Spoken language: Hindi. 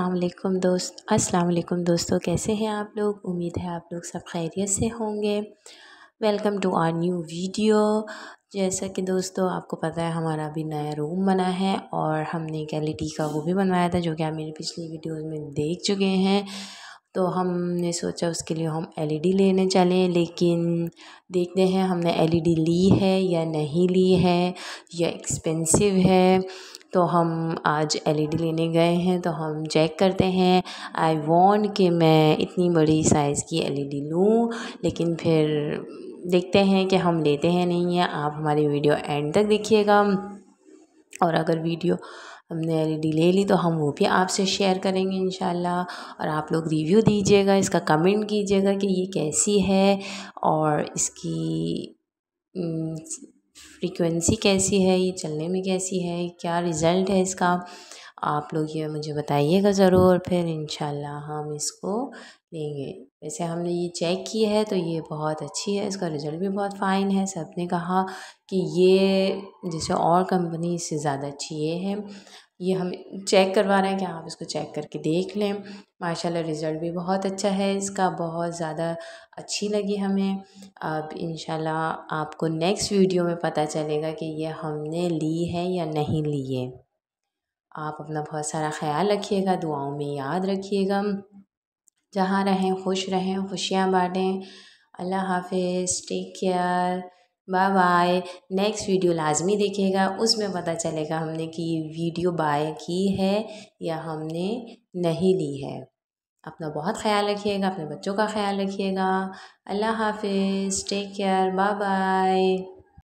अल्लाम दोस्त अस्सलाम दोस्तों कैसे हैं आप लोग उम्मीद है आप लोग सब खैरियत से होंगे welcome to our new video जैसा कि दोस्तों आपको पता है हमारा अभी नया रूम बना है और हमने गैलिटी e का वो भी बनवाया था जो कि आप मेरी पिछली वीडियोस में देख चुके हैं तो हमने सोचा उसके लिए हम एल ई डी लेने चलें लेकिन देखते हैं हमने एल ई डी ली है या नहीं ली है या एक्सपेंसिव है तो हम आज एल ई डी लेने गए हैं तो हम चेक करते हैं आई वॉन्ट कि मैं इतनी बड़ी साइज़ की एल ई डी लूँ लेकिन फिर देखते हैं कि हम लेते हैं नहीं है आप हमारी वीडियो एंड तक देखिएगा और अगर वीडियो हमने एलईडी ले ली तो हम वो भी आपसे शेयर करेंगे इन और आप लोग रिव्यू दीजिएगा इसका कमेंट कीजिएगा कि ये कैसी है और इसकी फ्रीक्वेंसी हम्म, कैसी है ये चलने में कैसी है क्या रिज़ल्ट है इसका आप लोग ये मुझे बताइएगा ज़रूर फिर इन हम इसको लेंगे वैसे हमने ये चेक किया है तो ये बहुत अच्छी है इसका रिज़ल्ट भी बहुत फ़ाइन है सब ने कहा कि ये जैसे और कंपनी से ज़्यादा अच्छी ये है ये हम चेक करवा रहे हैं कि आप इसको चेक करके देख लें माशाल्लाह रिज़ल्ट भी बहुत अच्छा है इसका बहुत ज़्यादा अच्छी लगी हमें अब इन आपको नेक्स्ट वीडियो में पता चलेगा कि ये हमने ली है या नहीं ली है आप अपना बहुत सारा ख्याल रखिएगा दुआओं में याद रखिएगा जहाँ रहें खुश रहें खुशियाँ बाँटें अल्लाह हाफिज़ take care bye bye next video लाजमी देखिएगा उसमें पता चलेगा हमने कि वीडियो बाय की है या हमने नहीं ली है अपना बहुत ख्याल रखिएगा अपने बच्चों का ख्याल रखिएगा अल्लाह हाफिज़ टेक केयर बाय बाय